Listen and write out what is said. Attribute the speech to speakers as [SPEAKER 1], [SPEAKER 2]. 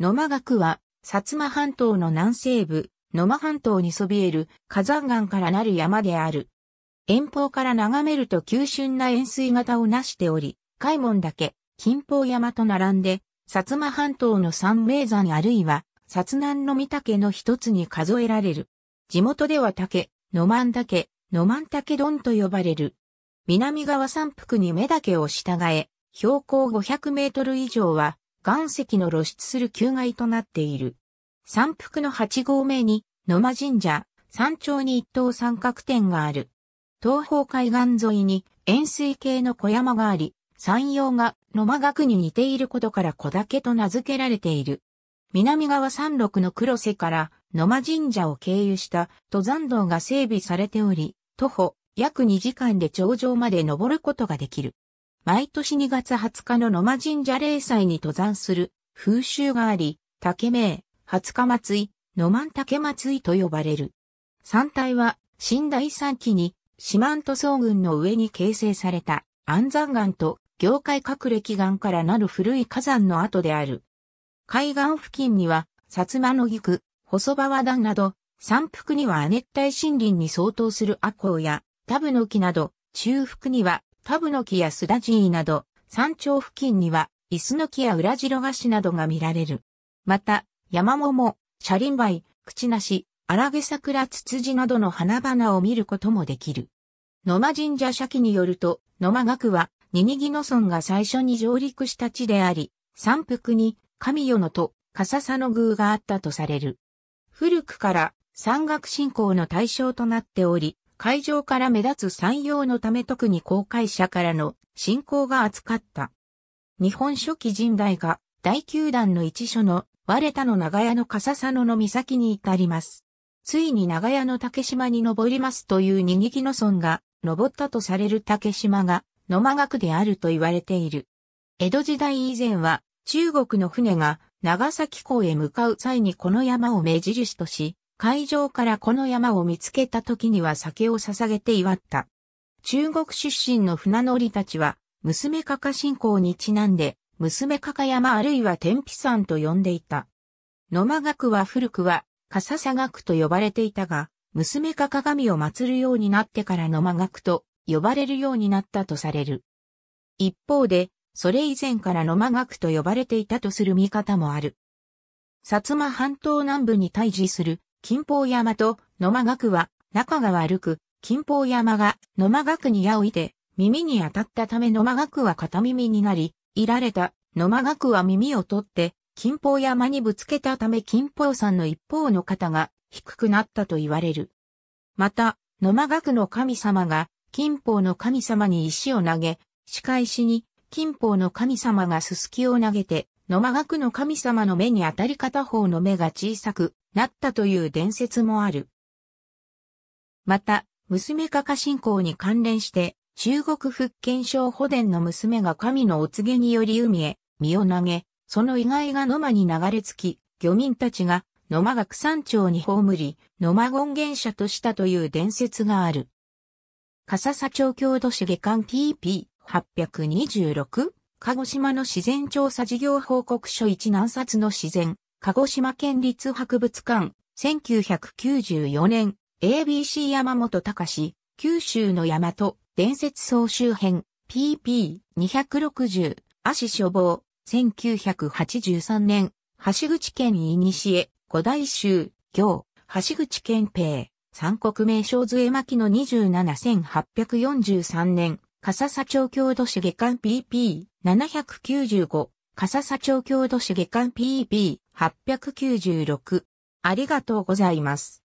[SPEAKER 1] 野間岳は、薩摩半島の南西部、野間半島にそびえる火山岩からなる山である。遠方から眺めると急峻な円錐型をなしており、開門岳、金峰山と並んで、薩摩半島の三名山あるいは、薩南の御岳の一つに数えられる。地元では竹、野間岳、野間岳丼と呼ばれる。南側山腹に目岳を従え、標高500メートル以上は、岩石の露出する旧街となっている。山腹の8合目に野間神社、山頂に一等三角点がある。東方海岸沿いに円錐形の小山があり、山陽が野間岳に似ていることから小岳と名付けられている。南側山麓の黒瀬から野間神社を経由した登山道が整備されており、徒歩約2時間で頂上まで登ることができる。毎年2月20日の野間神社霊祭に登山する風習があり、竹名、20日祭、野間竹祭と呼ばれる。山体は、新大山期に、四万塗装群の上に形成された、安山岩と業界隠歴岩からなる古い火山の跡である。海岸付近には、薩摩の菊、細川和など、山腹には亜熱帯森林に相当する阿光や、タブの木など、中腹にはタブノキやスダジーなど、山頂付近には、イスノキやウラジロガシなどが見られる。また、山桃、シャリンバイ、クチナシ、アラゲ桜ツツジなどの花々を見ることもできる。野間神社社記によると、野間学は、ニニギノ村が最初に上陸した地であり、山腹に、神与のと、笠佐の宮があったとされる。古くから、山岳信仰の対象となっており、会場から目立つ採用のため特に公開者からの信仰が厚かった。日本初期人代が大球団の一所の割れたの長屋の笠佐野の岬に至ります。ついに長屋の竹島に登りますという二木の村が登ったとされる竹島が野間学であると言われている。江戸時代以前は中国の船が長崎港へ向かう際にこの山を目印とし、会場からこの山を見つけた時には酒を捧げて祝った。中国出身の船乗りたちは、娘かか信仰にちなんで、娘かか山あるいは天日山と呼んでいた。野間学は古くは、笠佐学と呼ばれていたが、娘かか神を祀るようになってから野間学と呼ばれるようになったとされる。一方で、それ以前から野間学と呼ばれていたとする見方もある。薩摩半島南部に対峙する金宝山と野間学は仲が悪く、金宝山が野間学に矢を射て、耳に当たったため野間学は片耳になり、いられた野間学は耳を取って、金宝山にぶつけたため金宝山の一方の肩が低くなったと言われる。また、野間学の神様が金宝の神様に石を投げ、仕返しに金宝の神様がすすきを投げて、野間学の神様の目に当たり片方の目が小さくなったという伝説もある。また、娘かか信仰に関連して、中国福建省保伝の娘が神のお告げにより海へ身を投げ、その意外が野間に流れ着き、漁民たちが野間学山頂に葬り、野間権現者としたという伝説がある。笠佐町郷土史下巻 TP826? 鹿児島の自然調査事業報告書1南冊の自然、鹿児島県立博物館、1994年、ABC 山本隆、九州の大和、伝説総集編、PP260、足処房、1983年、橋口県古五大州、行、橋口県平、三国名称絵巻の27843年、笠佐町郷土史月刊 PP795、笠佐町郷土史月刊 PP896。ありがとうございます。